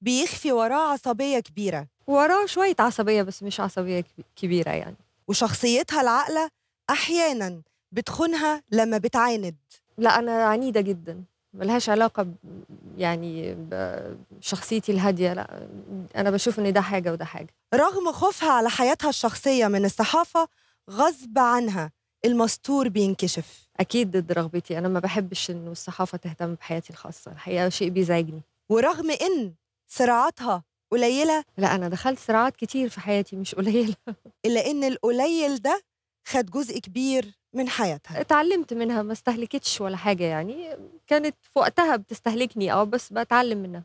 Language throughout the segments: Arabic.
بيخفي وراه عصبية كبيرة وراه شوية عصبية بس مش عصبية كبيرة يعني وشخصيتها العاقلة أحيانا بتخونها لما بتعاند لا أنا عنيدة جدا ملهاش علاقة ب... يعني بشخصيتي الهادية لا أنا بشوف إن ده حاجة وده حاجة رغم خوفها على حياتها الشخصية من الصحافة غصب عنها المستور بينكشف أكيد ضد رغبتي أنا ما بحبش إنه الصحافة تهتم بحياتي الخاصة الحقيقة شيء بيزعجني ورغم إن صراعاتها قليله لا انا دخلت صراعات كتير في حياتي مش قليله الا ان القليل ده خد جزء كبير من حياتها اتعلمت منها ما استهلكتش ولا حاجه يعني كانت في وقتها بتستهلكني اه بس بتعلم منها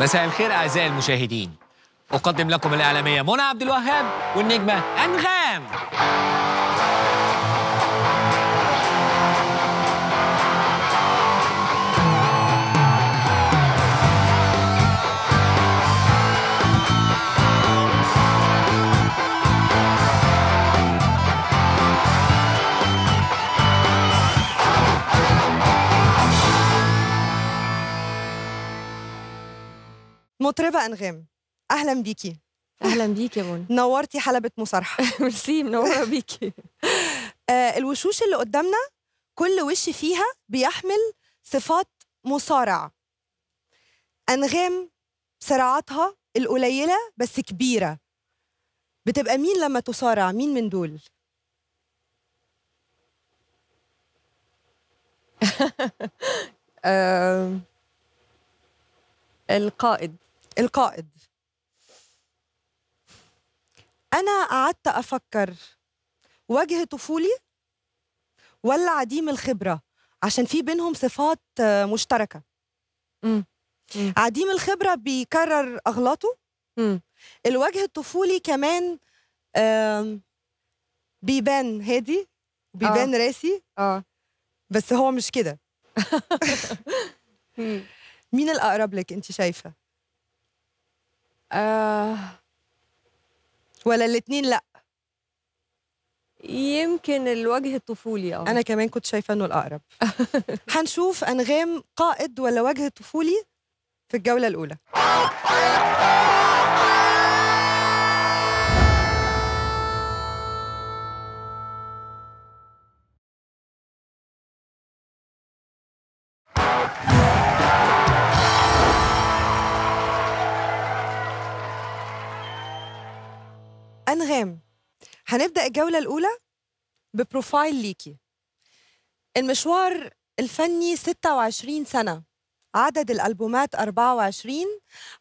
مساء الخير اعزائي المشاهدين اقدم لكم الاعلاميه منى عبد الوهاب والنجمه انغام مطربه انغام اهلا بيكي اهلا بيكي يا منى نورتي حلبه مصارحه ميرسي منوره بيكي آه، الوشوش اللي قدامنا كل وش فيها بيحمل صفات مصارع انغام صراعاتها القليله بس كبيره بتبقى مين لما تصارع مين من دول القائد القائد أنا قعدت أفكر وجه طفولي ولا عديم الخبرة عشان في بينهم صفات مشتركة مم. عديم الخبرة بيكرر أغلاطه مم. الوجه الطفولي كمان بيبان هادي بيبان آه. راسي آه. بس هو مش كده مين الأقرب لك أنت شايفة؟ آه ولا الاتنين لا يمكن الوجه الطفولي اه انا كمان كنت شايفه انه الاقرب هنشوف انغام قائد ولا وجه طفولي في الجوله الاولى أنغام هنبدأ الجولة الأولى ببروفايل ليكي المشوار الفني 26 سنة عدد الألبومات 24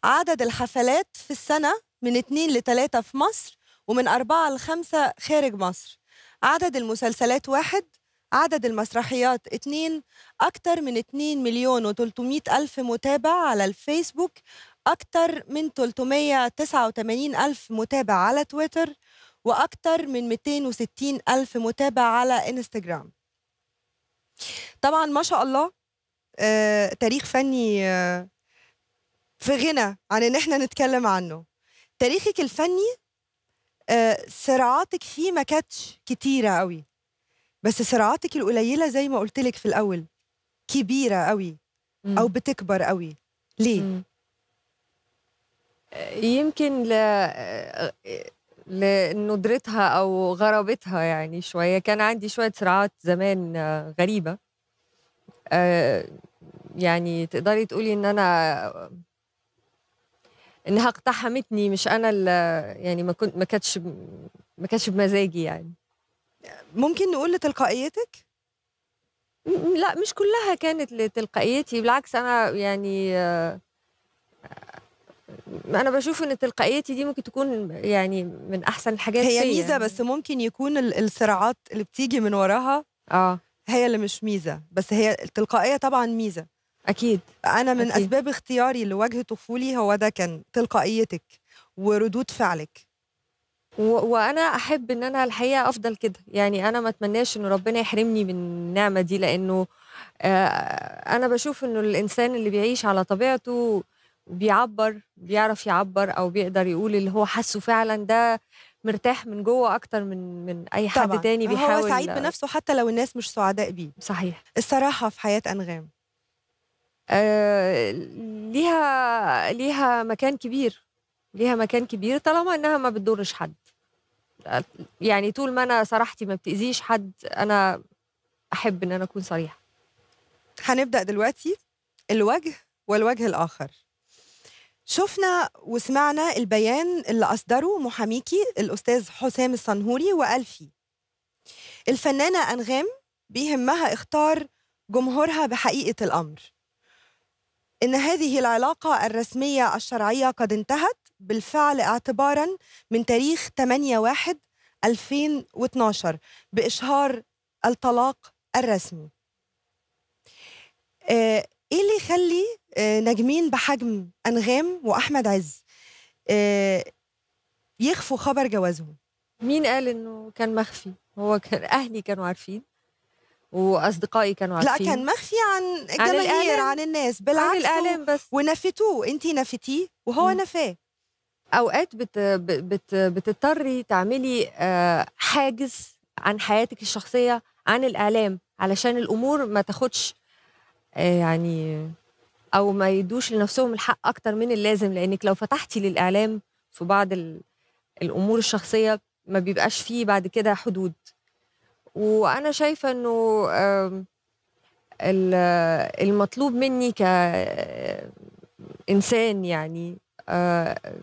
عدد الحفلات في السنة من 2 ل 3 في مصر ومن 4 ل 5 خارج مصر عدد المسلسلات واحد عدد المسرحيات اتنين أكتر من 2 مليون و300 ألف متابع على الفيسبوك أكثر من 389 ألف متابع على تويتر وأكثر من 260 ألف متابع على إنستجرام طبعا ما شاء الله آه، تاريخ فني آه، في غنى عن ان احنا نتكلم عنه تاريخك الفني آه، صراعاتك فيه ما كانتش كتيره قوي بس صراعاتك القليله زي ما قلت لك في الاول كبيره قوي او بتكبر قوي ليه يمكن ل لندرتها او غرابتها يعني شويه كان عندي شويه صراعات زمان غريبه آه، يعني تقدري تقولي ان انا انها اقتحمتني مش انا اللي يعني ما كنت ما كانتش ما كانتش بمزاجي يعني ممكن نقول لتلقائيتك لا مش كلها كانت لتلقائيتي بالعكس انا يعني آه، انا بشوف ان تلقائيتي دي ممكن تكون يعني من احسن الحاجات هي فيه. ميزه بس ممكن يكون الصراعات اللي بتيجي من وراها اه هي اللي مش ميزه بس هي التلقائيه طبعا ميزه اكيد انا من أكيد. اسباب اختياري لوجه طفولي هو ده كان تلقائيتك وردود فعلك و... وانا احب ان انا الحقيقه افضل كده يعني انا ما اتمناش ان ربنا يحرمني من النعمه دي لانه آه انا بشوف انه الانسان اللي بيعيش على طبيعته بيعبر بيعرف يعبر او بيقدر يقول اللي هو حاسه فعلا ده مرتاح من جوه اكتر من من اي حد طبعًا. تاني بيحاول هو سعيد بنفسه حتى لو الناس مش سعداء بيه صحيح الصراحه في حياه انغام آه ليها ليها مكان كبير ليها مكان كبير طالما انها ما بتضرش حد يعني طول ما انا صراحتي ما بتاذيش حد انا احب ان انا اكون صريحه هنبدا دلوقتي الوجه والوجه الاخر شفنا وسمعنا البيان اللي أصدره محاميكي الأستاذ حسام الصنهوري وقال فيه الفنانة أنغام بيهمها اختار جمهورها بحقيقة الأمر إن هذه العلاقة الرسمية الشرعية قد انتهت بالفعل اعتبارا من تاريخ 8/1/2012 بإشهار الطلاق الرسمي آه، ايه اللي يخلي آه، نجمين بحجم انغام واحمد عز آه، يخفوا خبر جوازهم مين قال انه كان مخفي هو كان اهلي كانوا عارفين واصدقائي كانوا عارفين لا كان مخفي عن الجماهير عن, عن الناس بالعكس عن الاعلام بس ونفتوه انت نفيتيه وهو نفاه اوقات بت بت بتضطري تعملي آه، حاجز عن حياتك الشخصيه عن الاعلام علشان الامور ما تاخدش آه، يعني او ما يدوش لنفسهم الحق اكتر من اللازم لانك لو فتحتي للاعلام في بعض الامور الشخصيه ما بيبقاش فيه بعد كده حدود وانا شايفه انه المطلوب مني كإنسان يعني آه،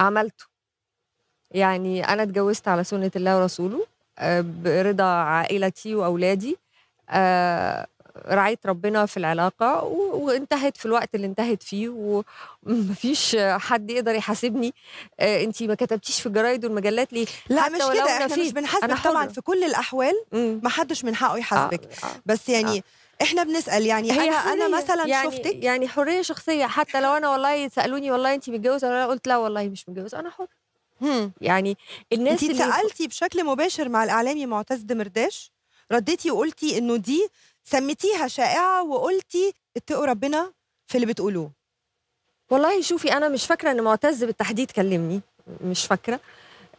عملته يعني أنا اتجوزت على سنة الله ورسوله آه، برضا عائلتي وأولادي رعايه ربنا في العلاقه وانتهت في الوقت اللي انتهت فيه ومفيش حد يقدر يحاسبني آه، انت ما كتبتيش في الجرايد والمجلات ليه لا مش كده احنا مش بنحاسبك طبعا في كل الاحوال ما حدش من حقه يحاسبك آه، آه، بس يعني آه. احنا بنسال يعني هي انا حرية. مثلا يعني شفتك يعني حريه شخصيه حتى لو انا والله سالوني والله انت متجوزه ولا قلت لا والله مش متجوزه انا حر هم. يعني الناس انت سالتي بشكل مباشر مع الاعلامي معتز دمرداش رديتي وقلتي انه دي سميتيها شائعه وقلتي اتقوا ربنا في اللي بتقولوه والله شوفي انا مش فاكره ان معتز بالتحديد كلمني مش فاكره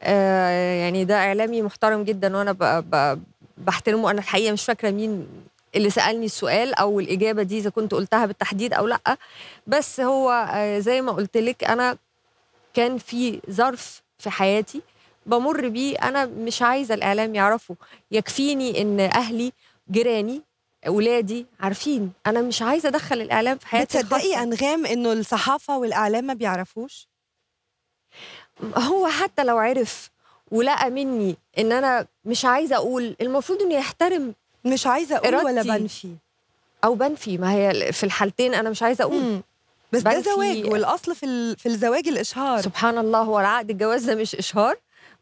آه يعني ده اعلامي محترم جدا وانا ب ب بحترمه انا الحقيقه مش فاكره مين اللي سالني السؤال او الاجابه دي اذا كنت قلتها بالتحديد او لا بس هو آه زي ما قلت لك انا كان في ظرف في حياتي بمر بيه انا مش عايزه الاعلام يعرفه يكفيني ان اهلي جيراني اولادي عارفين انا مش عايزه ادخل الاعلام في حياتي بتصدقي انغام انه الصحافه والاعلام ما بيعرفوش هو حتى لو عرف ولقى مني ان انا مش عايزه اقول المفروض انه يحترم مش عايزه اقول إرادتي. ولا بنفي او بنفي ما هي في الحالتين انا مش عايزه اقول مم. بس ده زواج والاصل في في الزواج الاشهار سبحان الله هو العقد الجواز ده مش اشهار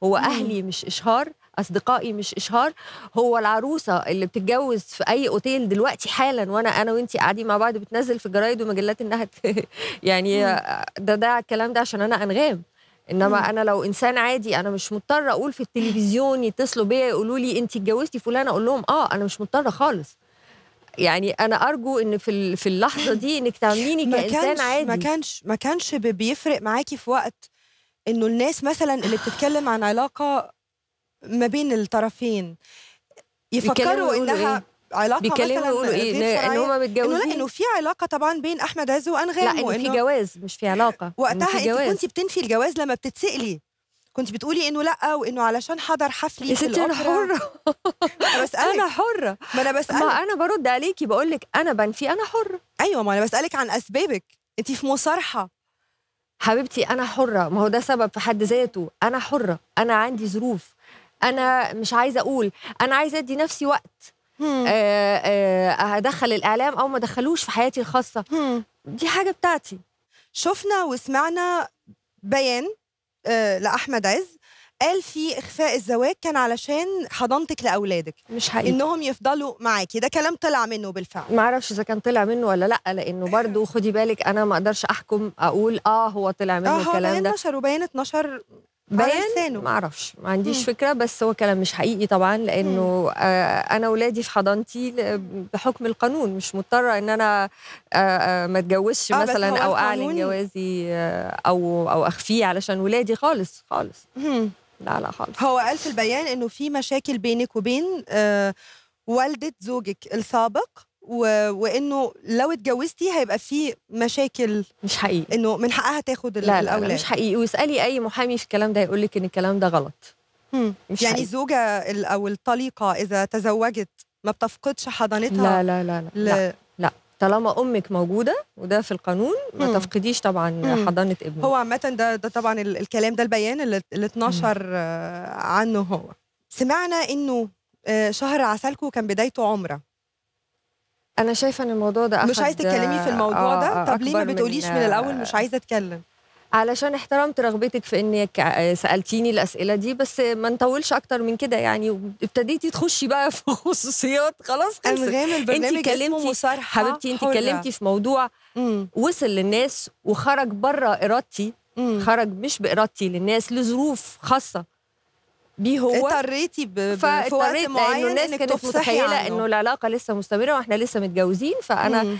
هو مم. اهلي مش اشهار اصدقائي مش اشهار هو العروسه اللي بتتجوز في اي اوتيل دلوقتي حالا وانا انا وانت قاعدين مع بعض بتنزل في جرايد ومجلات انها يعني ده ده الكلام ده عشان انا انغام انما انا لو انسان عادي انا مش مضطره اقول في التلفزيون يتصلوا بيا يقولوا لي انت اتجوزتي فلانه اقول لهم اه انا مش مضطره خالص يعني انا ارجو ان في في اللحظه دي انك تعمليني كانسان عادي ما كانش ما كانش بيفرق معاكي في وقت انه الناس مثلا اللي بتتكلم عن علاقه ما بين الطرفين يفكروا انها إيه؟ علاقه بيتكلموا يقولوا ايه ان هم متجوزين انه لا انه في علاقه طبعا بين احمد عز وانغام لا انه في جواز مش في علاقه وقتها في انت كنت بتنفي الجواز لما بتتسالي كنت بتقولي انه لا وانه علشان حضر حفلي يا ستي انا حره انا بسالك انا حره ما انا بسالك ما انا برد عليكي بقول لك انا بنفي انا حره ايوه ما انا بسالك عن اسبابك انت في مصارحه حبيبتي انا حره ما هو ده سبب في حد ذاته انا حره انا عندي ظروف انا مش عايزه اقول انا عايزه ادي نفسي وقت آه آه ادخل الاعلام او ما ادخلوش في حياتي الخاصه دي حاجه بتاعتي شفنا وسمعنا بيان آه لاحمد عز قال في اخفاء الزواج كان علشان حضانتك لاولادك مش حقيقي انهم يفضلوا معاكي ده كلام طلع منه بالفعل ما اعرفش اذا كان طلع منه ولا لا لانه برضو خدي بالك انا ما اقدرش احكم اقول اه هو طلع منه آه الكلام ده بيان نشر وبيان اتنشر بيان ما اعرفش ما عنديش مم. فكره بس هو كلام مش حقيقي طبعا لانه آه انا ولادي في حضانتي بحكم القانون مش مضطره ان انا آه, آه، ما اتجوزش آه مثلا او اعلن جوازي آه او او اخفيه علشان ولادي خالص خالص لا لا خالص هو قال في البيان انه في مشاكل بينك وبين آه والده زوجك السابق و... وانه لو اتجوزتي هيبقى في مشاكل مش حقيقي انه من حقها تاخد لا الاولاد لا, لا مش حقيقي واسالي اي محامي في الكلام ده هيقول لك ان الكلام ده غلط مش يعني الزوجه او الطليقه اذا تزوجت ما بتفقدش حضانتها لا لا لا لا, ل... لا. لا. طالما امك موجوده وده في القانون ما مم. تفقديش طبعا حضانه ابنك هو عامه ده ده طبعا الكلام ده البيان اللي, اللي اتنشر آه، عنه هو سمعنا انه آه، شهر عسلكم كان بدايته عمره انا شايفه ان الموضوع ده مش عايزه تتكلمي في الموضوع ده آه، آه، طب ليه ما بتقوليش من, من الاول مش آه. عايزه اتكلم علشان احترمت رغبتك في انك سالتيني الاسئله دي بس ما نطولش اكتر من كده يعني ابتديتي تخشي بقى في خصوصيات خلاص انغام البرنامج انت كلمتي مصارحه حبيبتي انت اتكلمتي في موضوع مم. وصل للناس وخرج بره ارادتي خرج مش بارادتي للناس لظروف خاصه بيه هو اضطريتي في وقت معين الناس كانت متخيله انه العلاقه لسه مستمره واحنا لسه متجوزين فانا مم.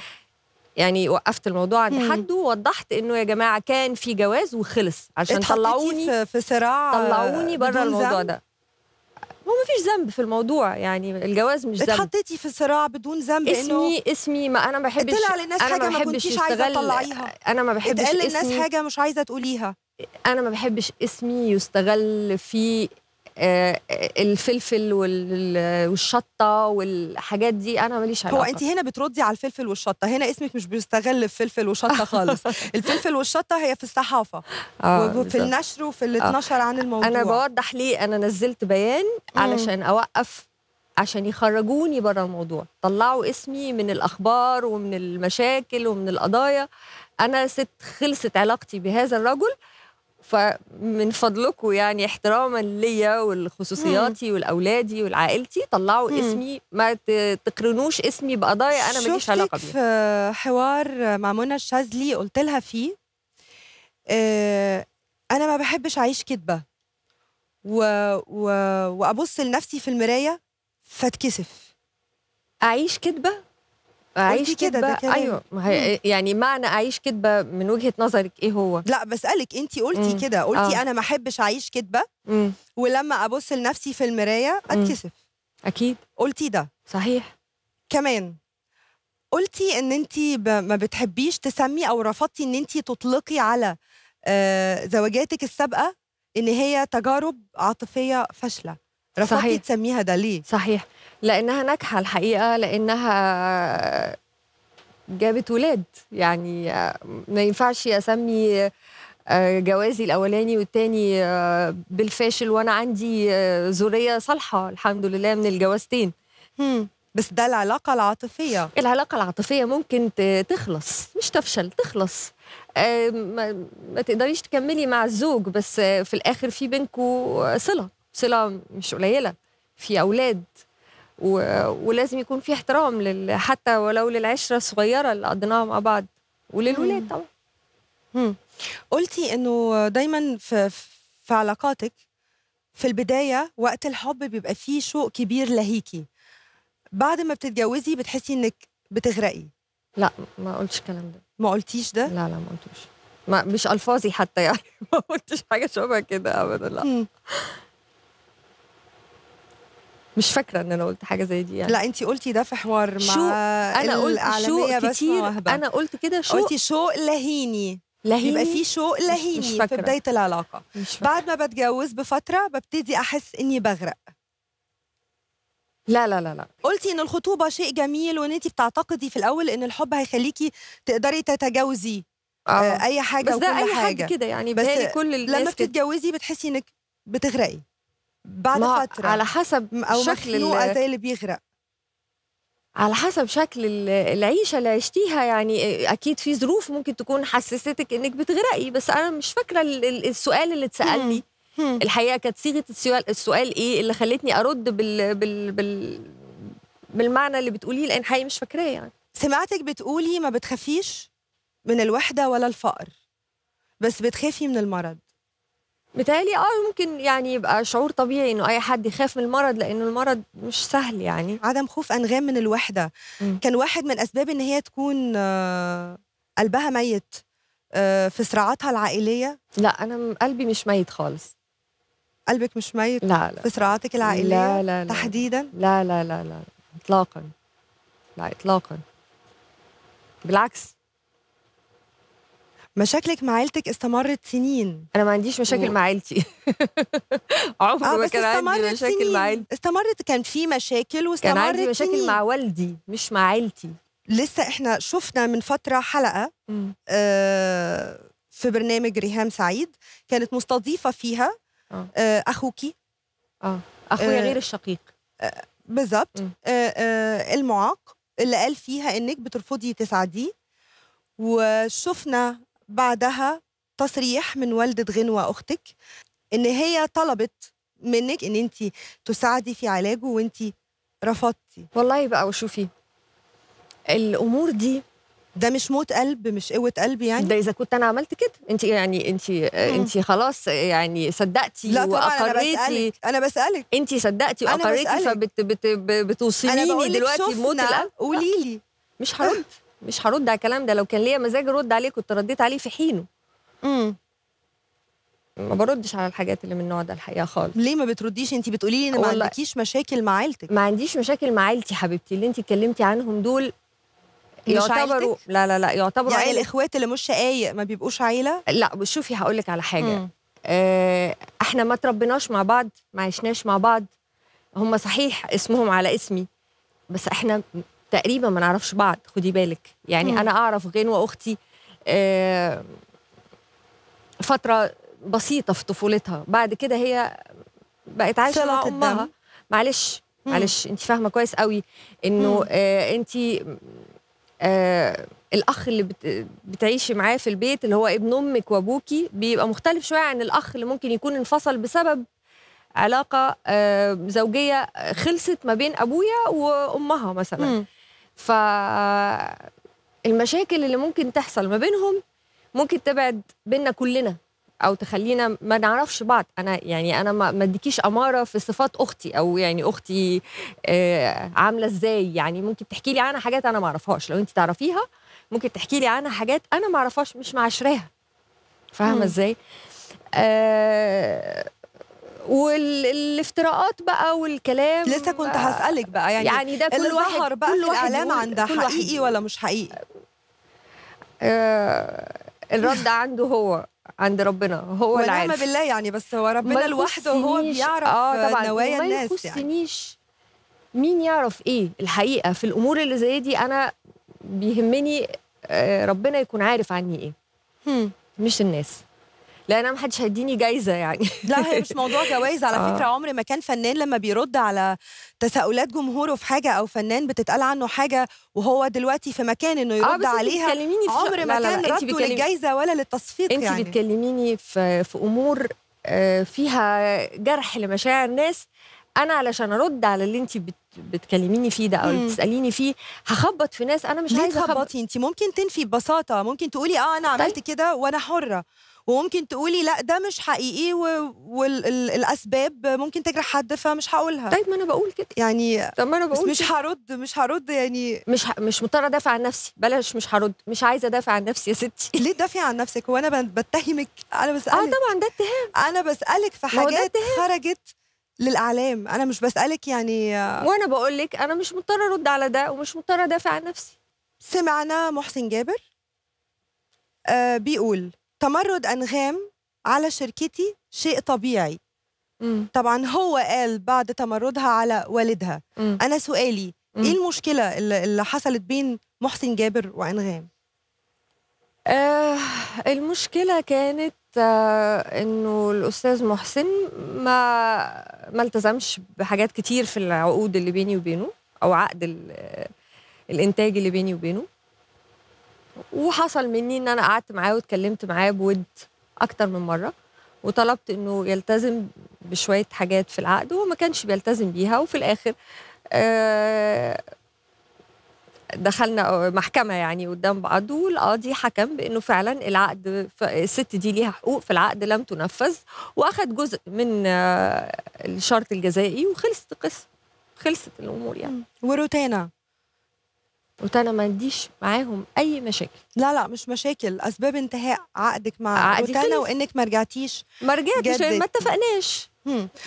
يعني وقفت الموضوع عند حد ووضحت انه يا جماعه كان في جواز وخلص عشان طلعوني في صراع طلعوني بره الموضوع ده هو فيش ذنب في الموضوع يعني الجواز مش ذنب اتحطيتي في صراع بدون ذنب اسمي اسمي ما انا ما بحبش طلع للناس حاجه ما كنتيش عايزه تطلعيها انا ما بحبش اتقال للناس حاجه مش عايزه تقوليها انا ما بحبش اسمي يستغل في آه، الفلفل والشطه والحاجات دي انا ماليش علاقه هو انت هنا بتردي على الفلفل والشطه هنا اسمك مش بيستغل في فلفل وشطه خالص الفلفل والشطه هي في الصحافه آه وفي النشر وفي اللي اتنشر آه. عن الموضوع انا بوضح ليه انا نزلت بيان علشان اوقف عشان يخرجوني بره الموضوع طلعوا اسمي من الاخبار ومن المشاكل ومن القضايا انا ست خلصت علاقتي بهذا الرجل فمن فضلكم يعني احتراما ليا ولخصوصياتي ولاولادي ولعائلتي طلعوا مم. اسمي ما تقرنوش اسمي بقضايا انا ماليش علاقه بيها في حوار مع منى الشاذلي قلت لها فيه اه انا ما بحبش اعيش كدبه و... و... وابص لنفسي في المرايه فاتكسف اعيش كدبه اعيش كده ايوه يعني معنى اعيش كدبه من وجهه نظرك ايه هو لا بسالك انت قلتي كده قلتي آه. انا ما احبش اعيش كدبه ولما ابص لنفسي في المرايه اتكسف اكيد قلتي ده صحيح كمان قلتي ان انت ما بتحبيش تسمي او رفضتي ان انت تطلقي على آه، زواجاتك السابقه ان هي تجارب عاطفيه فاشله رفضتي تسميها ده ليه صحيح لانها ناجحه الحقيقه لانها جابت ولاد يعني ما ينفعش اسمي آه، جوازي الاولاني والتاني آه، بالفاشل وانا عندي آه، ذريه صالحه الحمد لله من الجوازتين بس ده العلاقه العاطفيه العلاقه العاطفيه ممكن تخلص مش تفشل تخلص ما, تقدريش تكملي مع الزوج بس في الاخر في بينكم صله صله مش قليله في اولاد و... ولازم يكون في احترام لل... حتى ولو للعشره الصغيره اللي قضيناها مع بعض وللولاد طبعا قلتي انه دايما في في علاقاتك في البدايه وقت الحب بيبقى فيه شوق كبير لهيكي بعد ما بتتجوزي بتحسي انك بتغرقي لا ما قلتش الكلام ده ما قلتيش ده لا لا ما قلتوش ما مش الفاظي حتى يعني ما قلتش حاجه شبه كده ابدا لا مش فاكره ان انا قلت حاجه زي دي يعني. لا انت قلتي ده في حوار مع شو انا قلت شو كتير انا قلت كده شو قلتي شو لهيني لهيني يبقى في شوق لهيني في بدايه العلاقه مش فاكرة. بعد ما بتجوز بفتره ببتدي احس اني بغرق لا لا لا لا قلتي ان الخطوبه شيء جميل وان انت بتعتقدي في الاول ان الحب هيخليكي تقدري تتجاوزي آه،, آه. اي حاجه بس ده اي حاجه, حاجة كده يعني بس كل الناس لما بتتجوزي بتحسي انك بتغرقي بعد فتره على حسب او شكل زي اللي بيغرق على حسب شكل العيشة اللي عشتيها يعني أكيد في ظروف ممكن تكون حسستك إنك بتغرقي بس أنا مش فاكرة السؤال اللي اتسألني الحقيقة كانت صيغة السؤال, السؤال إيه اللي خلتني أرد بال بال بال بالمعنى اللي بتقوليه لأن الحقيقة مش فاكراه يعني سمعتك بتقولي ما بتخافيش من الوحدة ولا الفقر بس بتخافي من المرض متهيألي اه ممكن يعني يبقى شعور طبيعي انه اي حد يخاف من المرض لانه المرض مش سهل يعني عدم خوف انغام من الوحده م. كان واحد من اسباب ان هي تكون آه، قلبها ميت آه، في صراعاتها العائليه لا انا قلبي مش ميت خالص قلبك مش ميت لا لا في صراعاتك العائليه لا لا لا تحديدا لا لا لا لا اطلاقا لا اطلاقا بالعكس مشاكلك مع عيلتك استمرت سنين انا ما عنديش مشاكل مع عيلتي عمري آه، ما كان عندي مشاكل مع عيلتي استمرت كان في مشاكل واستمرت كان عندي مشاكل سنين. مع والدي مش مع عيلتي لسه احنا شفنا من فتره حلقه آه، في برنامج ريهام سعيد كانت مستضيفه فيها آه. آه، اخوكي اه اخويا آه. غير الشقيق آه بالظبط آه المعاق اللي قال فيها انك بترفضي تساعديه وشفنا بعدها تصريح من والدة غنوة أختك إن هي طلبت منك إن أنت تساعدي في علاجه وأنت رفضتي والله بقى وشوفي الأمور دي ده مش موت قلب مش قوه قلب يعني ده اذا كنت انا عملت كده انت يعني انت انت خلاص يعني صدقتي لا واقريتي انا بسالك انت صدقتي واقريتي فبتوصليني دلوقتي بموت القلب قولي لي مش هرد مش هرد على الكلام ده لو كان ليا مزاج ارد عليه كنت رديت عليه في حينه امم ما بردش على الحاجات اللي من النوع ده الحقيقه خالص ليه ما بترديش انت بتقولي لي ان ما عندكيش مشاكل مع عيلتك ما عنديش مشاكل مع عيلتي حبيبتي اللي انت اتكلمتي عنهم دول يعتبروا لا لا لا يعتبروا يعني عيلة. الاخوات اللي مش شقايق ما بيبقوش عيله لا شوفي هقول لك على حاجه مم. آه، احنا ما تربيناش مع بعض ما عشناش مع بعض هم صحيح اسمهم على اسمي بس احنا تقريبا ما نعرفش بعض خدي بالك يعني مم. انا اعرف غنوه اختي آه، فتره بسيطه في طفولتها بعد كده هي بقت عايشه مع امها معلش معلش انت فاهمه كويس قوي انه آه انت آه الاخ اللي بت... بتعيشي معاه في البيت اللي هو ابن امك وابوكي بيبقى مختلف شويه عن الاخ اللي ممكن يكون انفصل بسبب علاقه آه زوجيه خلصت ما بين ابويا وامها مثلا مم. ف المشاكل اللي ممكن تحصل ما بينهم ممكن تبعد بينا كلنا او تخلينا ما نعرفش بعض انا يعني انا ما اديكيش اماره في صفات اختي او يعني اختي آه، عامله ازاي يعني ممكن تحكي لي عنها حاجات انا ما اعرفهاش لو انت تعرفيها ممكن تحكي لي عنها حاجات انا ما اعرفهاش مش معاشراها فاهمه ازاي آه، والافتراءات بقى والكلام لسه كنت هسألك بقى يعني يعني ده كل واحد بقى كل واحد الإعلام عندها حقيقي ولا مش حقيقي؟ آه الرد عنده هو عند ربنا هو اللي والعلم نعم بالله يعني بس هو ربنا لوحده هو بيعرف آه طبعا نوايا الناس يعني ما يخصنيش مين يعرف ايه الحقيقه في الامور اللي زي دي انا بيهمني آه، ربنا يكون عارف عني ايه مش الناس لا انا ما حدش هيديني جايزه يعني لا هي مش موضوع جوائز على آه. فكره عمر ما كان فنان لما بيرد على تساؤلات جمهوره في حاجه او فنان بتتقال عنه حاجه وهو دلوقتي في مكان انه آه، يرد آه عليها في عمر ما لا كان لا رده للجايزه ولا للتصفيق انت يعني انت بتكلميني في في امور آه، فيها جرح لمشاعر ناس انا علشان ارد على اللي انت بت بتكلميني فيه ده او اللي بتساليني فيه هخبط في ناس انا مش عايزه تخبطي انت ممكن تنفي ببساطه ممكن تقولي اه انا طيب. عملت كده وانا حره وممكن تقولي لا ده مش حقيقي والاسباب ممكن تجرح حد فمش هقولها طيب ما انا بقول كده يعني طب ما انا بقول مش هرد مش هرد يعني مش مش مضطره ادافع عن نفسي بلاش مش هرد مش عايزه ادافع عن نفسي يا ستي ليه تدافعي عن نفسك هو انا بتهمك انا آه، بسالك اه طبعا ده اتهام انا بسالك في حاجات خرجت للاعلام انا مش بسالك يعني وانا بقول لك انا مش مضطره ارد على ده ومش مضطره ادافع عن نفسي سمعنا محسن جابر آه بيقول تمرد أنغام على شركتي شيء طبيعي مم. طبعا هو قال بعد تمردها على والدها مم. أنا سؤالي مم. إيه المشكلة اللي حصلت بين محسن جابر وأنغام؟ آه المشكلة كانت آه انه الاستاذ محسن ما ما التزمش بحاجات كتير في العقود اللي بيني وبينه او عقد الانتاج اللي بيني وبينه وحصل مني ان انا قعدت معاه واتكلمت معاه بود اكتر من مره وطلبت انه يلتزم بشويه حاجات في العقد وما كانش بيلتزم بيها وفي الاخر آه، دخلنا محكمة يعني قدام بعض والقاضي حكم بأنه فعلا العقد الست دي ليها حقوق في العقد لم تنفذ وأخذ جزء من آه، الشرط الجزائي وخلصت القصة خلصت الأمور يعني وروتانا قلت انا ما عنديش معاهم اي مشاكل لا لا مش مشاكل اسباب انتهاء عقدك مع قلت روتانا وانك ما رجعتيش ما رجعتش يعني ما اتفقناش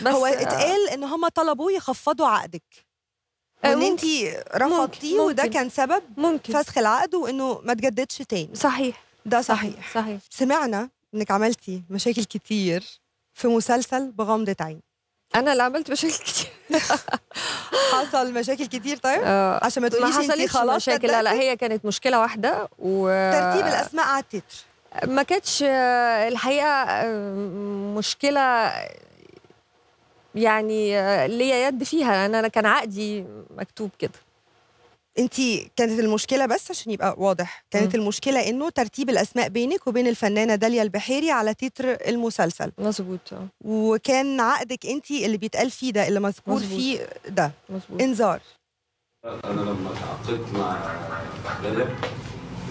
بس هو اتقال ان هم طلبوا يخفضوا عقدك آه، وان انت رفضتيه وده كان سبب ممكن فسخ العقد وانه ما تجددش تاني صحيح ده صحيح صحيح, صحيح. سمعنا انك عملتي مشاكل كتير في مسلسل بغمضة عين انا اللي عملت مشاكل كتير حصل مشاكل كتير طيب آه عشان ما تقوليش ما حصلتش خلاص مشاكل لا لا هي كانت مشكله واحده و ترتيب الاسماء على التتر ما كانتش آه، الحقيقه آه، مشكله يعني آه، ليا يد فيها انا كان عقدي مكتوب كده انت كانت المشكله بس عشان يبقى واضح كانت م. المشكله انه ترتيب الاسماء بينك وبين الفنانه داليا البحيري على تتر المسلسل مظبوط آه. وكان عقدك انت اللي بيتقال فيه ده اللي مذكور فيه ده مزبوط. انذار انا لما اتعاقدت مع داليا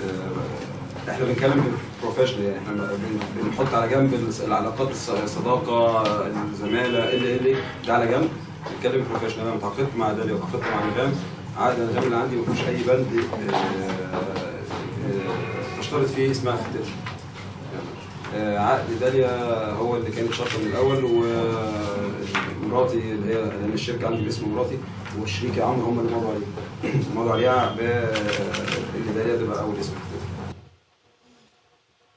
آه، احنا بنتكلم بروفيشنال يعني احنا بنحط على جنب العلاقات الصداقه الزماله اللي اللي ده على جنب بنتكلم بروفيشنال انا اتعاقدت مع داليا وتعاقدت مع نجام عاد انا الجامعه اللي عندي ما فيهوش اي بند آه، آه، اشترط فيه اسمها ختام آه، عقد داليا هو اللي كانت شرطه من الاول ومراتي اللي هي انا الشركه عندي باسم مراتي وشريكي عمرو هم اللي مضوا عليه مضوا عليها اللي داليا تبقى اول اسم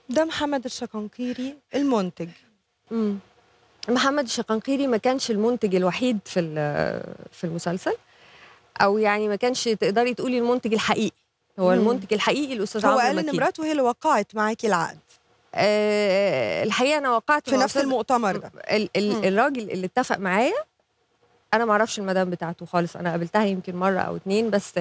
ده محمد الشقنقيري المنتج امم محمد الشقنقيري ما كانش المنتج الوحيد في في المسلسل او يعني ما كانش تقدري تقولي المنتج الحقيقي هو المنتج الحقيقي الاستاذ عمرو هو قال ان مراته هي اللي وقعت معاكي العقد أه الحقيقه انا وقعت في نفس المؤتمر ده ال ال الراجل اللي اتفق معايا انا ما اعرفش المدام بتاعته خالص انا قابلتها يمكن مره او اتنين بس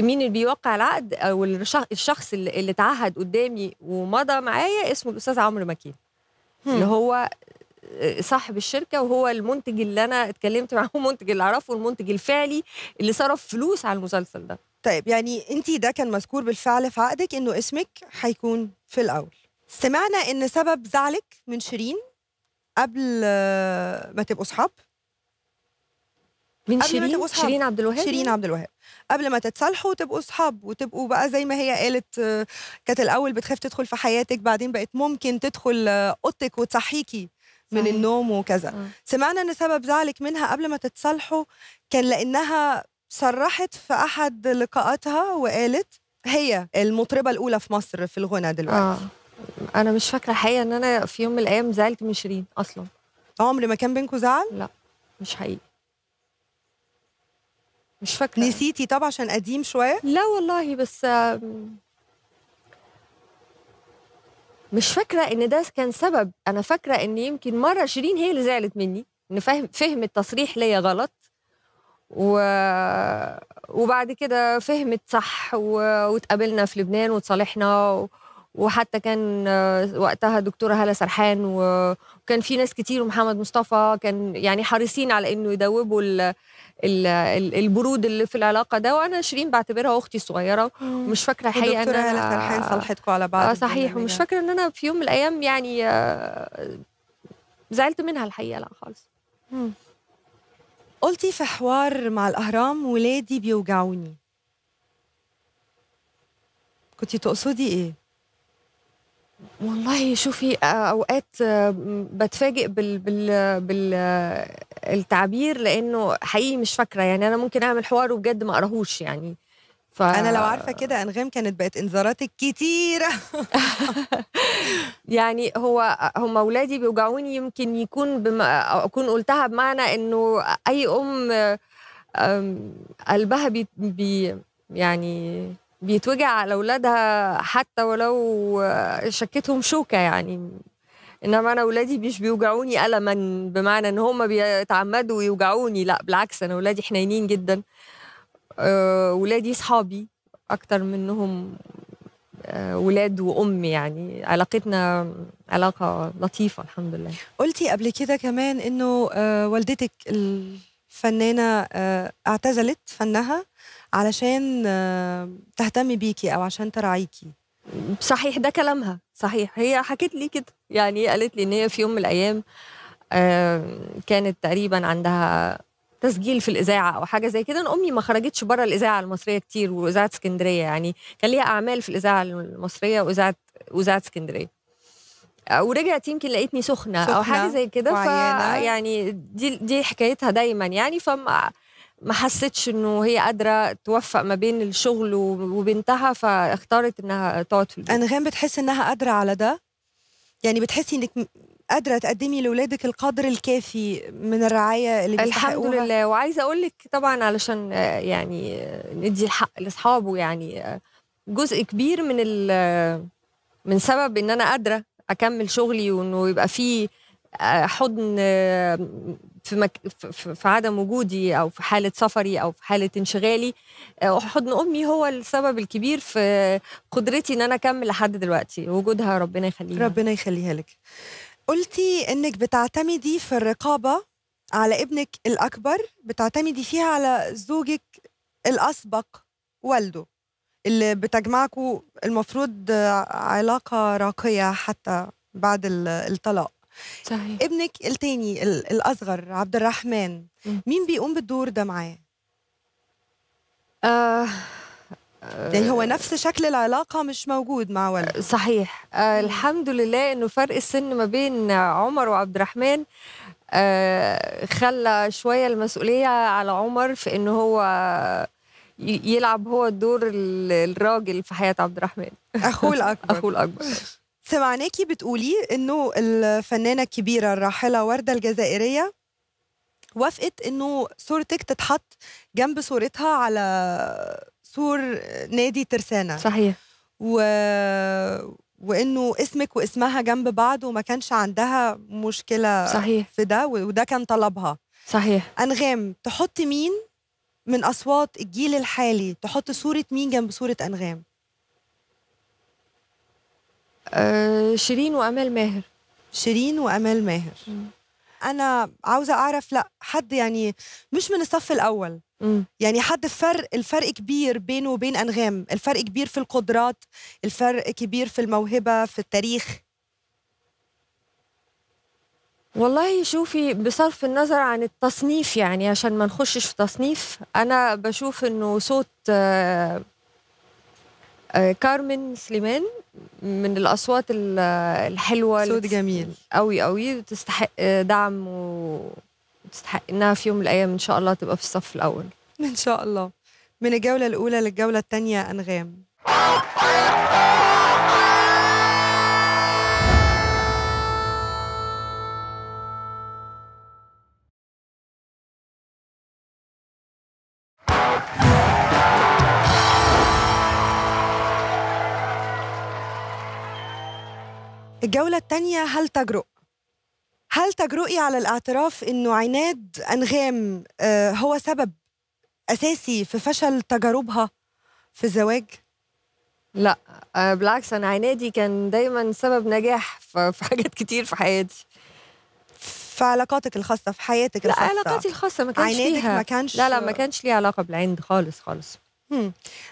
مين اللي بيوقع العقد او الشخص اللي, اللي اتعهد قدامي ومضى معايا اسمه الاستاذ عمرو مكين اللي هو صاحب الشركه وهو المنتج اللي انا اتكلمت معاه المنتج اللي اعرفه المنتج الفعلي اللي صرف فلوس على المسلسل ده طيب يعني انت ده كان مذكور بالفعل في عقدك انه اسمك هيكون في الاول سمعنا ان سبب زعلك من شيرين قبل ما تبقوا صحاب من شيرين شيرين عبد الوهاب يعني؟ شيرين عبد الوهاب قبل ما تتصالحوا وتبقوا صحاب وتبقوا بقى زي ما هي قالت آه، كانت الاول بتخاف تدخل في حياتك بعدين بقت ممكن تدخل اوضتك آه، وتصحيكي من النوم وكذا آه. سمعنا ان سبب ذلك منها قبل ما تتصالحوا كان لانها صرحت في احد لقاءاتها وقالت هي المطربه الاولى في مصر في الغنى دلوقتي آه. انا مش فاكره حقيقه ان انا في يوم من الايام زعلت من شيرين اصلا عمري ما كان بينكم زعل لا مش حقيقي مش فاكره نسيتي طبعا عشان قديم شويه لا والله بس مش فاكره ان ده كان سبب انا فاكره ان يمكن مره شيرين هي اللي زعلت مني ان فهم فهم التصريح ليا غلط و... وبعد كده فهمت صح و... واتقابلنا في لبنان وتصالحنا و... وحتى كان وقتها الدكتوره هاله سرحان وكان في ناس كتير ومحمد مصطفى كان يعني حريصين على انه يدوبوا البرود اللي في العلاقه ده وانا شيرين بعتبرها اختي الصغيره ومش فاكره الحقيقه ان انا فرحان آه، صلحتكم على بعض آه صحيح ومش فاكره ان انا في يوم من الايام يعني آه، زعلت منها الحقيقه لا خالص قلتي في حوار مع الاهرام ولادي بيوجعوني كنتي تقصدي ايه والله شوفي اوقات آه، بتفاجئ بال بال بالتعبير لانه حقيقي مش فاكره يعني انا ممكن اعمل حوار وبجد ما اقراهوش يعني ف... انا لو عارفه كده انغام كانت بقت انذاراتك كتيره يعني هو هم اولادي بيوجعوني يمكن يكون بما اكون قلتها بمعنى انه اي ام قلبها بي... بي يعني بيتوجع على اولادها حتى ولو شكتهم شوكه يعني انما انا اولادي مش بيوجعوني الما بمعنى ان هم بيتعمدوا ويوجعوني لا بالعكس انا اولادي حنينين جدا آه، اولادي صحابي اكتر منهم آه، ولاد وام يعني علاقتنا علاقه لطيفه الحمد لله قلتي قبل كده كمان انه آه، والدتك الفنانه اعتزلت فنها علشان آه، تهتمي بيكي او عشان ترعيكي صحيح ده كلامها صحيح هي حكت لي كده يعني قالت لي ان هي في يوم من الايام آه، كانت تقريبا عندها تسجيل في الاذاعه او حاجه زي كده أنا امي ما خرجتش بره الاذاعه المصريه كتير واذاعه اسكندريه يعني كان ليها اعمال في الاذاعه المصريه واذاعه واذاعه اسكندريه آه، ورجعت يمكن لقيتني سخنة, سخنة أو حاجة زي كده فيعني يعني دي دي حكايتها دايما يعني فما ما حستش انه هي قادره توفق ما بين الشغل وبنتها فاختارت انها تقعد في البيت انغام بتحس انها قادره على ده يعني بتحسي انك قادره تقدمي لاولادك القدر الكافي من الرعايه اللي الحمد لله وعايزه اقول لك طبعا علشان يعني ندي الحق لاصحابه يعني جزء كبير من من سبب ان انا قادره اكمل شغلي وانه يبقى فيه آه، حضن آه، في, مك... في عدم وجودي او في حاله سفري او في حاله انشغالي آه، حضن امي هو السبب الكبير في قدرتي ان انا اكمل لحد دلوقتي وجودها ربنا يخليها ربنا يخليها لك قلتي انك بتعتمدي في الرقابه على ابنك الاكبر بتعتمدي فيها على زوجك الاسبق والده اللي بتجمعكم المفروض علاقه راقيه حتى بعد الطلاق صحيح. ابنك التاني الاصغر عبد الرحمن مين بيقوم بالدور ده معاه آه،, آه يعني هو نفس شكل العلاقه مش موجود مع ولد آه، صحيح آه الحمد لله انه فرق السن ما بين عمر وعبد الرحمن آه خلى شويه المسؤوليه على عمر في ان هو يلعب هو الدور الراجل في حياه عبد الرحمن اخوه الاكبر اخوه الاكبر سمعناكي بتقولي انه الفنانه الكبيره الراحله ورده الجزائريه وافقت انه صورتك تتحط جنب صورتها على سور نادي ترسانه صحيح و... وانه اسمك واسمها جنب بعض وما كانش عندها مشكله صحيح في ده وده كان طلبها صحيح انغام تحط مين من اصوات الجيل الحالي تحط صوره مين جنب صوره انغام آه، شيرين وامال ماهر شيرين وامال ماهر م. انا عاوزه اعرف لا حد يعني مش من الصف الاول يعني حد فرق الفرق كبير بينه وبين انغام الفرق كبير في القدرات الفرق كبير في الموهبه في التاريخ والله شوفي بصرف النظر عن التصنيف يعني عشان ما نخشش في تصنيف انا بشوف انه صوت آه آه، كارمن سليمان من الاصوات الحلوه صوت جميل قوي قوي تستحق آه، دعم وتستحق انها في يوم من الايام ان شاء الله تبقى في الصف الاول ان شاء الله من الجوله الاولى للجوله الثانيه انغام الجولة الثانية هل تجرؤ؟ هل تجرؤي على الاعتراف إنه عناد أنغام آه، هو سبب أساسي في فشل تجاربها في الزواج؟ لا آه، بالعكس أنا عنادي كان دايما سبب نجاح في حاجات كتير في حياتي في علاقاتك الخاصة في حياتك الخاصة لا علاقاتي الخاصة ما كانش ليها ما كانش لا لا ما كانش ليها علاقة بالعند خالص خالص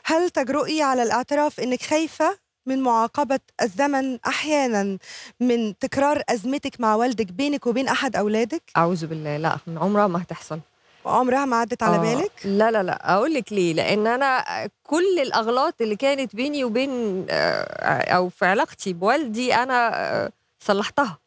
هل تجرؤي على الاعتراف انك خايفة من معاقبة الزمن أحيانا من تكرار أزمتك مع والدك بينك وبين أحد أولادك؟ أعوذ بالله لا عمرها ما هتحصل عمرها ما عدت على آه. بالك؟ لا لا لا اقول لك ليه؟ لان انا كل الاغلاط اللي كانت بيني وبين آه، او في علاقتي بوالدي انا آه، صلحتها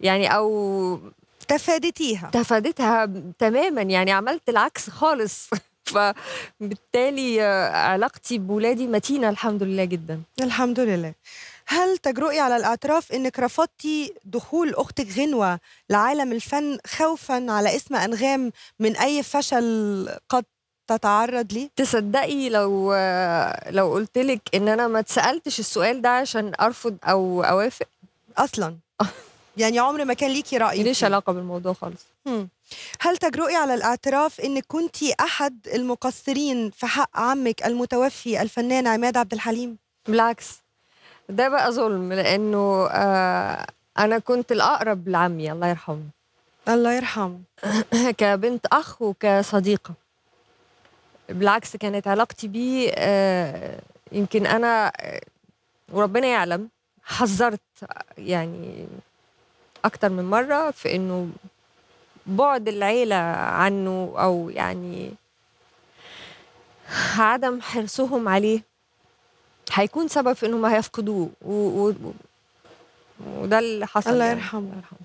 يعني او تفادتيها تفادتها تماما يعني عملت العكس خالص فبالتالي آه، علاقتي بولادي متينه الحمد لله جدا الحمد لله هل تجرؤي على الاعتراف انك رفضتي دخول اختك غنوه لعالم الفن خوفا على اسم انغام من اي فشل قد تتعرض ليه؟ تصدقي لو آه، لو قلت لك ان انا ما اتسالتش السؤال ده عشان ارفض او اوافق اصلا يعني عمري ما كان ليكي راي ليش علاقه بالموضوع خالص هل تجرؤي على الاعتراف ان كنت احد المقصرين في حق عمك المتوفي الفنان عماد عبد الحليم بالعكس ده بقى ظلم لانه آه انا كنت الاقرب لعمي الله يرحمه الله يرحمه كبنت اخ وكصديقه بالعكس كانت علاقتي بيه آه يمكن انا آه، وربنا يعلم حذرت يعني اكتر من مره في انه بعد العيلة عنه أو يعني عدم حرصهم عليه هيكون سبب في إنهم هيفقدوه و... و... وده اللي حصل الله يرحمه يعني. يرحمه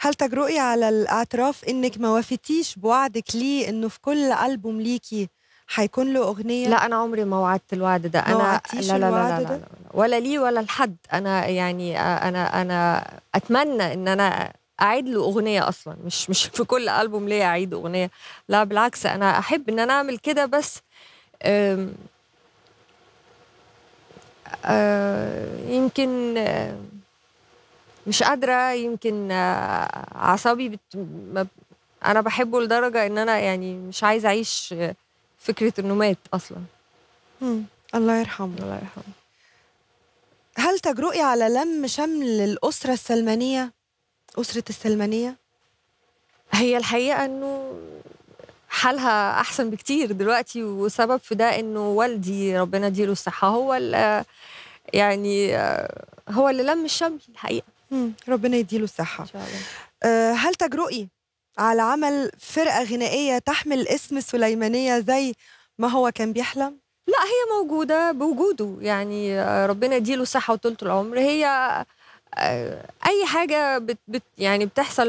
هل تجرؤي على الاعتراف انك ما وافيتيش بوعدك ليه انه في كل البوم ليكي هيكون له اغنيه لا انا عمري ما وعدت الوعد ده انا لا لا لا, لا, لا, لا, ولا لي ولا لحد انا يعني انا انا اتمنى ان انا اعيد له اغنيه اصلا مش مش في كل البوم ليه اعيد اغنيه لا بالعكس انا احب ان انا اعمل كده بس أم أم آه، يمكن أم مش قادره يمكن آه، اعصابي بت... انا بحبه لدرجه ان انا يعني مش عايزه اعيش آه، فكره انه مات اصلا الله يرحمه الله يرحمه هل تجرؤي على لم شمل الاسره السلمانيه أسرة السلمانية؟ هي الحقيقة إنه حالها أحسن بكتير دلوقتي وسبب في ده إنه والدي ربنا يديله الصحة هو يعني هو اللي لم الشمل الحقيقة مم. ربنا يديله الصحة إن شاء الله. أه هل تجرؤي على عمل فرقة غنائية تحمل اسم سليمانية زي ما هو كان بيحلم؟ لا هي موجودة بوجوده يعني ربنا يديله صحة وطولة العمر هي آه، اي حاجه بت بت يعني بتحصل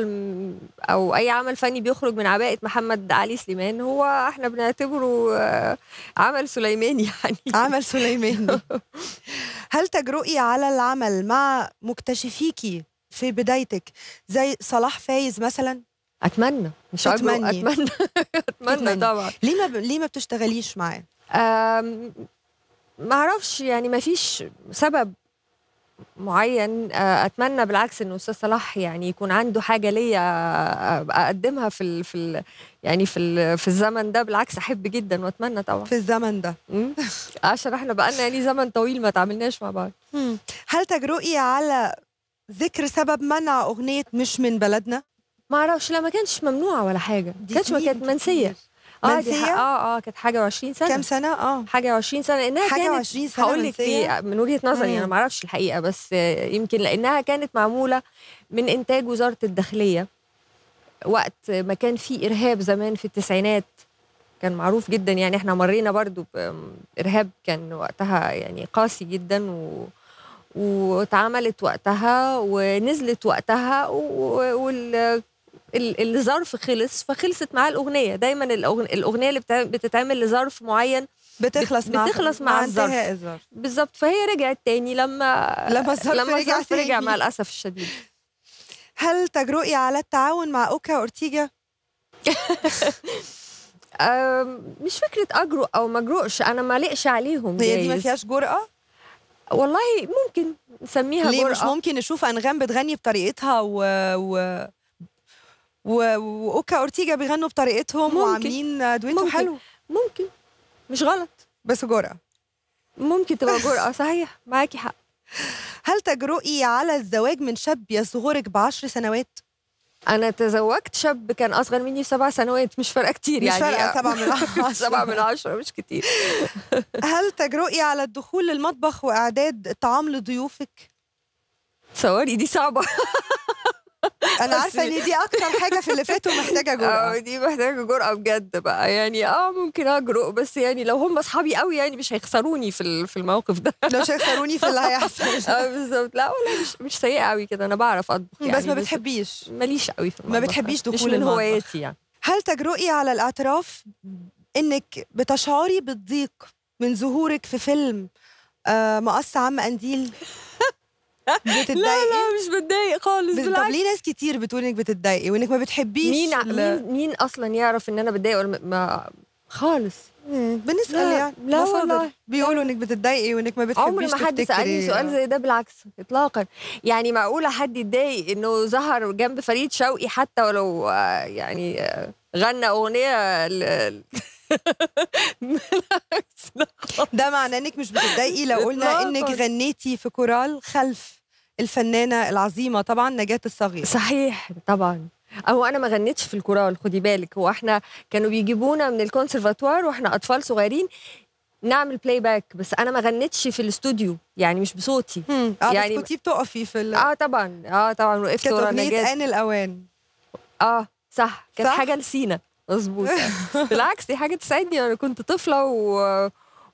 او اي عمل فني بيخرج من عباءه محمد علي سليمان هو احنا بنعتبره آه، عمل سليماني يعني عمل سليماني هل تجرؤي على العمل مع مكتشفيكي في بدايتك زي صلاح فايز مثلا اتمنى مش اتمنى اتمنى اتمنى طبعا ليه ما ب... ليه ما بتشتغليش معاه ما اعرفش يعني ما فيش سبب معين آه، اتمنى بالعكس ان استاذ صلاح يعني يكون عنده حاجه ليا آه، اقدمها في الـ في الـ يعني في في الزمن ده بالعكس احب جدا واتمنى طبعا في الزمن ده عشان احنا بقالنا يعني زمن طويل ما تعاملناش مع بعض هل تجرؤي على ذكر سبب منع اغنيه مش من بلدنا ما اعرفش لا ما كانش ممنوعه ولا حاجه ما كانتش ما كانت منسيه اه اه اه كانت حاجه و20 سنه كام سنه اه حاجه و20 سنه لانها حاجه كانت و20 سنه هقول لك ليه من وجهه نظري انا ما اعرفش الحقيقه بس يمكن لانها كانت معموله من انتاج وزاره الداخليه وقت ما كان في ارهاب زمان في التسعينات كان معروف جدا يعني احنا مرينا برضو بارهاب كان وقتها يعني قاسي جدا و واتعملت وقتها ونزلت وقتها وال الظرف خلص فخلصت معاه الاغنيه دايما الاغنيه اللي بتتعمل لظرف معين بتخلص مع بتخلص مع, مع الظرف بالظبط فهي رجعت تاني لما لما الظرف لما رجع, رجع مع الاسف الشديد هل تجرؤي على التعاون مع اوكا اورتيجا؟ مش فكره اجرؤ او ما اجرؤش انا ما لقش عليهم هي دي ما فيهاش جرأه؟ والله ممكن نسميها ليه جرأة. مش ممكن نشوف انغام بتغني بطريقتها و... و... واوكا اورتيجا بيغنوا بطريقتهم وعاملين دويتو حلو ممكن مش غلط بس جرأة ممكن تبقى جرأة صحيح معاكي حق هل تجرؤي على الزواج من شاب يصغرك بعشر سنوات؟ أنا تزوجت شاب كان أصغر مني بسبع سنوات مش فارقة كتير مش يعني مش فارقة سبعة من عشرة سبعة من عشرة مش كتير هل تجرؤي على الدخول للمطبخ وإعداد طعام لضيوفك؟ صوري دي صعبة انا عارفه ان دي اكتر حاجه في اللي فاتوا محتاجه جرأه اه دي محتاجه جرأه بجد بقى يعني اه ممكن اجرؤ آه، بس يعني لو هم اصحابي قوي يعني مش هيخسروني في في الموقف ده مش هيخسروني في اللي هيحصل اه بالظبط لا ولا مش مش سيئه قوي كده انا بعرف اطبخ يعني بس ما بتحبيش ماليش قوي في ما بتحبيش دخول من هواياتي يعني هل تجرؤي على الاعتراف انك بتشعري بالضيق من ظهورك في فيلم آه، مقص عم قنديل بتتضايقي لا لا مش بتضايق خالص بالعكس طب ليه ناس كتير بتقول انك بتتضايقي وانك ما بتحبيش مين ل... مين, مين اصلا يعرف ان انا بتضايق ولا ما خالص بنسال لا يعني لا والله بيقولوا انك بتتضايقي وانك ما بتحبيش عمر ما حد سالني سؤال زي ده بالعكس اطلاقا يعني معقوله حد يتضايق انه ظهر جنب فريد شوقي حتى ولو آه، يعني آه، غنى اغنيه ل... ده معناه انك مش بتضايقي لو قلنا انك غنيتي في كورال خلف الفنانه العظيمه طبعا نجاه الصغير صحيح طبعا أو انا ما غنيتش في الكورال خدي بالك هو احنا كانوا بيجيبونا من الكونسرفاتوار واحنا اطفال صغيرين نعمل بلاي باك بس انا ما غنيتش في الاستوديو يعني مش بصوتي آه يعني بس كنتي بتقفي في ال... اه طبعا اه طبعا وقفت ورا نجاه ان الاوان اه صح كانت حاجه لسينا مظبوط بالعكس دي حاجه تسعدني انا كنت طفله و...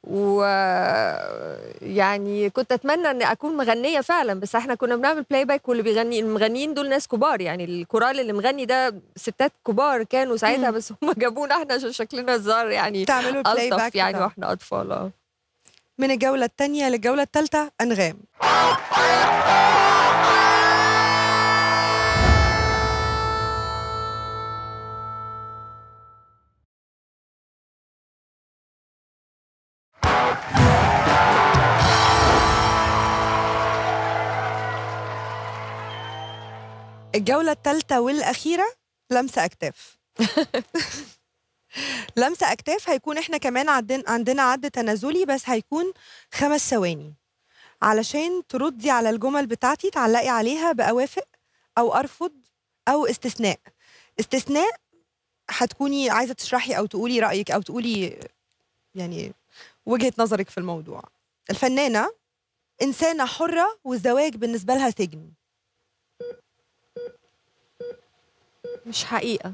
ويعني كنت اتمنى ان اكون مغنيه فعلا بس احنا كنا بنعمل بلاي باك واللي بيغني المغنيين دول ناس كبار يعني الكورال اللي مغني ده ستات كبار كانوا ساعتها بس هم جابونا احنا عشان شكلنا الزهر يعني تعملوا بلاي باك يعني واحنا اطفال آه. من الجوله الثانيه للجوله الثالثه انغام الجولة الثالثة والأخيرة لمسة أكتاف لمسة أكتاف هيكون إحنا كمان عندنا عندنا عد تنازلي بس هيكون خمس ثواني علشان تردي على الجمل بتاعتي تعلقي عليها بأوافق أو أرفض أو استثناء استثناء هتكوني عايزة تشرحي أو تقولي رأيك أو تقولي يعني وجهة نظرك في الموضوع الفنانة إنسانة حرة والزواج بالنسبة لها سجن مش حقيقة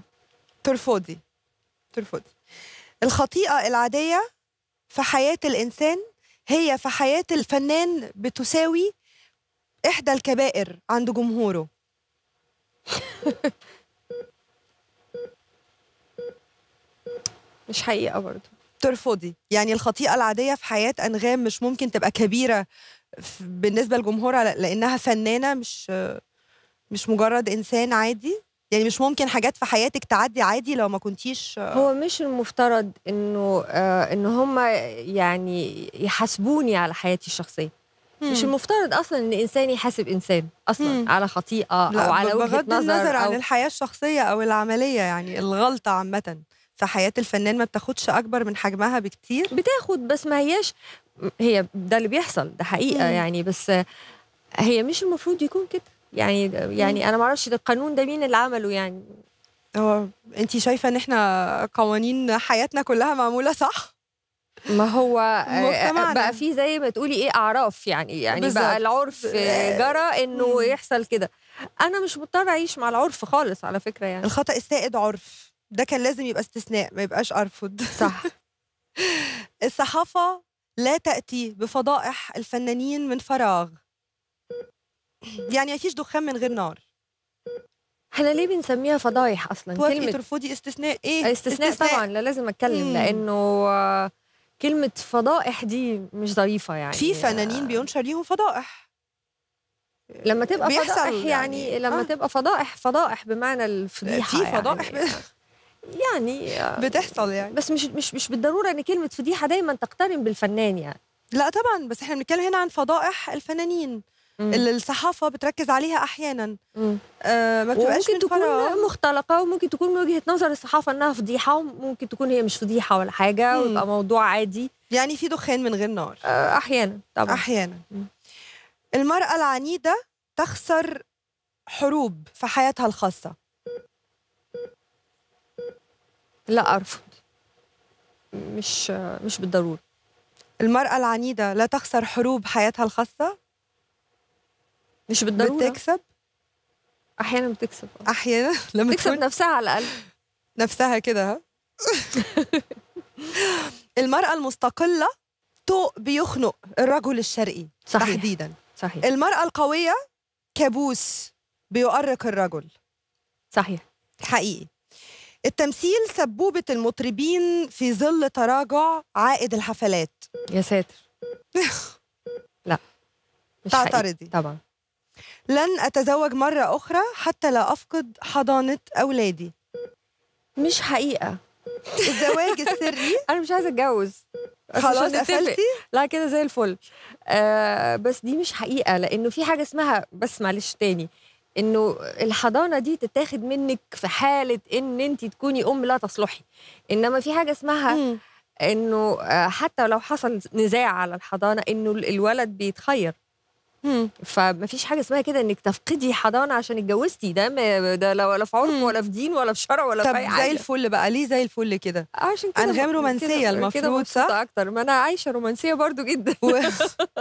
ترفضي ترفضي الخطيئة العادية في حياة الإنسان هي في حياة الفنان بتساوي إحدى الكبائر عند جمهوره مش حقيقة برضه ترفضي يعني الخطيئة العادية في حياة أنغام مش ممكن تبقى كبيرة بالنسبة لجمهورها لأنها فنانة مش مش مجرد إنسان عادي يعني مش ممكن حاجات في حياتك تعدي عادي لو ما كنتيش آه. هو مش المفترض انه آه ان هم يعني يحاسبوني على حياتي الشخصيه مم. مش المفترض اصلا ان انسان يحاسب انسان اصلا مم. على خطيئه او على وجهه نظر النظر أو عن الحياه الشخصيه او العمليه يعني الغلطه عامه في حياه الفنان ما بتاخدش اكبر من حجمها بكتير بتاخد بس ما هياش هي ده اللي بيحصل ده حقيقه مم. يعني بس هي مش المفروض يكون كده يعني يعني انا ما اعرفش القانون ده مين اللي عمله يعني هو انت شايفه ان احنا قوانين حياتنا كلها معموله صح ما هو مجتمعنا. آه، بقى في زي ما تقولي ايه اعراف يعني يعني بالزبط. بقى العرف آه، جرى انه مم. يحصل كده انا مش مضطره اعيش مع العرف خالص على فكره يعني الخطا السائد عرف ده كان لازم يبقى استثناء ما يبقاش ارفض صح الصحافه لا تاتي بفضائح الفنانين من فراغ يعني فيش دخان من غير نار احنا ليه بنسميها فضايح اصلا كلمه ترفضي استثناء ايه استثناء, استثناء. طبعا لا لازم اتكلم مم. لانه كلمه فضائح دي مش ظريفه يعني في فنانين بينشر ليهم فضائح لما تبقى فضائح يعني, يعني لما آه. تبقى فضائح فضائح بمعنى الفضيحه في فضائح يعني. يعني آه، بتحصل يعني بس مش مش مش بالضروره ان كلمه فضيحه دايما تقترن بالفنان يعني لا طبعا بس احنا بنتكلم هنا عن فضائح الفنانين اللي الصحافه بتركز عليها احيانا مم. آه ما بتبقاش ممكن تكون مختلقه وممكن تكون من وجهه نظر الصحافه انها فضيحه وممكن تكون هي مش فضيحه ولا حاجه ويبقى موضوع عادي يعني في دخان من غير نار آه احيانا طبعا احيانا مم. المراه العنيده تخسر حروب في حياتها الخاصه لا ارفض مش مش بالضروره المرأة العنيدة لا تخسر حروب حياتها الخاصة مش بالضروره بتكسب احيانا بتكسب آه. احيانا لما تكسب تكون... نفسها على الاقل نفسها كده ها المرأة المستقلة طوق بيخنق الرجل الشرقي صحيح. تحديدا صحيح المرأة القوية كابوس بيؤرق الرجل صحيح حقيقي التمثيل سبوبة المطربين في ظل تراجع عائد الحفلات يا ساتر لا مش تعترضي طبعا لن أتزوج مرة أخرى حتى لا أفقد حضانة أولادي مش حقيقة الزواج السري أنا مش عايزة أتجوز خلاص قفلتي لا كده زي الفل آه بس دي مش حقيقه لانه في حاجه اسمها بس معلش تاني انه الحضانه دي تتاخد منك في حاله ان انت تكوني ام لا تصلحي انما في حاجه اسمها انه آه، حتى لو حصل نزاع على الحضانه انه الولد بيتخير فما فيش حاجه اسمها كده انك تفقدي حضانه عشان اتجوزتي ده ده لا ولا في عرف ولا في دين ولا في شرع ولا في اي حاجه طب زي الفل بقى ليه زي الفل كده آه، عشان كده انغام رومانسيه المفروض صح اكتر ما انا عايشه رومانسيه برضو جدا و...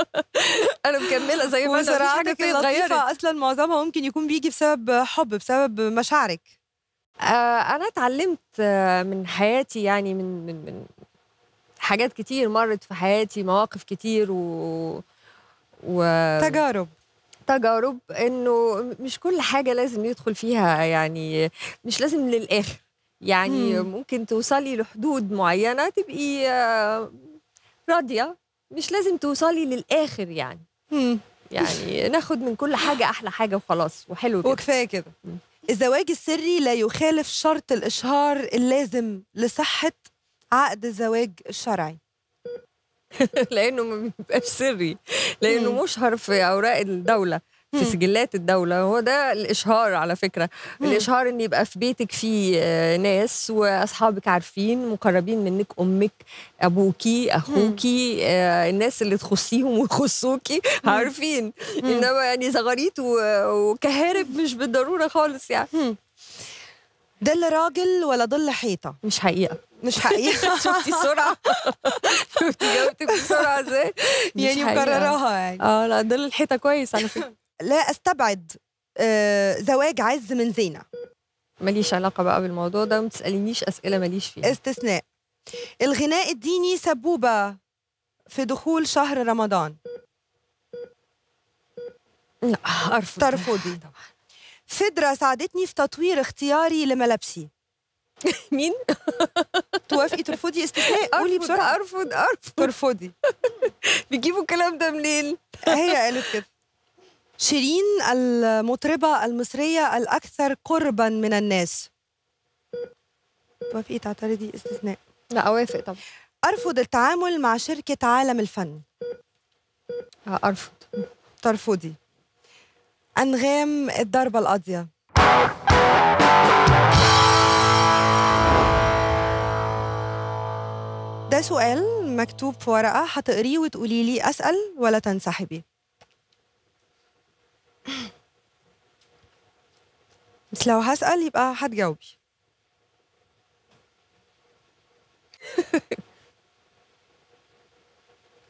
انا مكمله زي ما انا حاجه اللطيفه اصلا معظمها ممكن يكون بيجي بسبب حب بسبب مشاعرك آه انا اتعلمت من حياتي يعني من من من حاجات كتير مرت في حياتي مواقف كتير و و... تجارب تجارب انه مش كل حاجه لازم يدخل فيها يعني مش لازم للاخر يعني مم. ممكن توصلي لحدود معينه تبقي آه، راضيه مش لازم توصلي للاخر يعني مم. يعني ناخد من كل حاجه احلى حاجه وخلاص وحلو كده وكفايه كده الزواج السري لا يخالف شرط الاشهار اللازم لصحه عقد الزواج الشرعي لانه ما بيبقاش سري لانه مشهر في اوراق الدوله في سجلات الدولة هو ده الإشهار على فكرة مم. الإشهار إن يبقى في بيتك في آه، ناس وأصحابك عارفين مقربين منك أمك أبوكي أخوكي آه الناس اللي تخصيهم ويخصوكي عارفين مم. إنما يعني زغاريت وكهارب مش بالضرورة خالص يعني مم. دل راجل ولا ضل حيطة مش حقيقة مش حقيقه شفتي السرعه شفتي جاوبتك بسرعه ازاي يعني مكرراها يعني اه لا ده الحيطه كويس على فكره لا استبعد آه، زواج عز من زينه ماليش علاقه بقى بالموضوع ده وما تسالينيش اسئله ماليش فيها استثناء الغناء الديني سبوبه في دخول شهر رمضان لا ارفض ترفضي طبعا فدرة ساعدتني في تطوير اختياري لملابسي مين؟ توافقي ترفضي استثناء قولي بسرعه ارفض ارفض ترفضي بيجيبوا الكلام ده منين؟ هي قالت كده شيرين المطربه المصريه الاكثر قربا من الناس توافقي تعترضي استثناء لا اوافق طبعا ارفض التعامل مع شركه عالم الفن ارفض ترفضي انغام الضربه القاضيه ده سؤال مكتوب في ورقة هتقريه وتقولي لي أسأل ولا تنسحبي بس لو هسأل يبقى هتجاوبي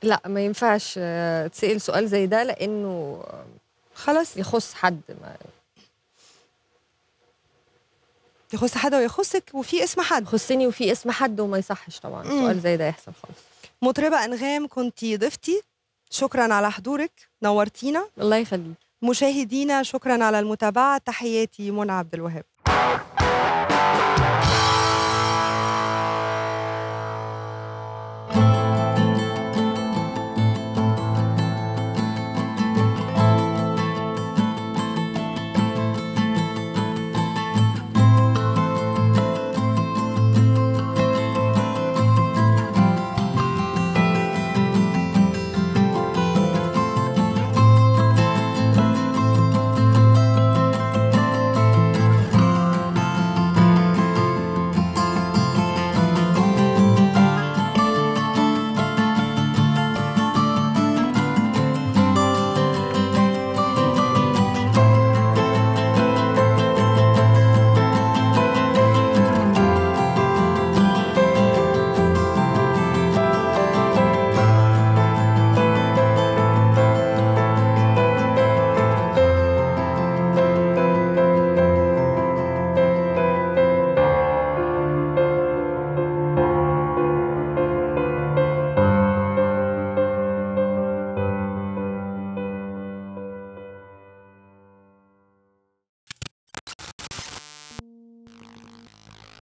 لا ما ينفعش تسأل سؤال زي ده لأنه خلاص يخص حد ما يخص حد ويخصك وفي اسم حد خصني وفي اسم حد وما يصحش طبعا مم. سؤال زي ده يحصل خالص مطربه انغام كنت ضفتي شكرا على حضورك نورتينا الله يخليك مشاهدينا شكرا على المتابعه تحياتي منى عبد الوهاب